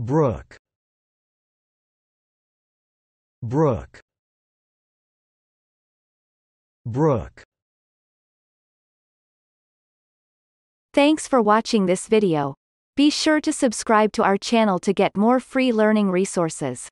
Brook Brook Brook Thanks for watching this video. Be sure to subscribe to our channel to get more free learning resources.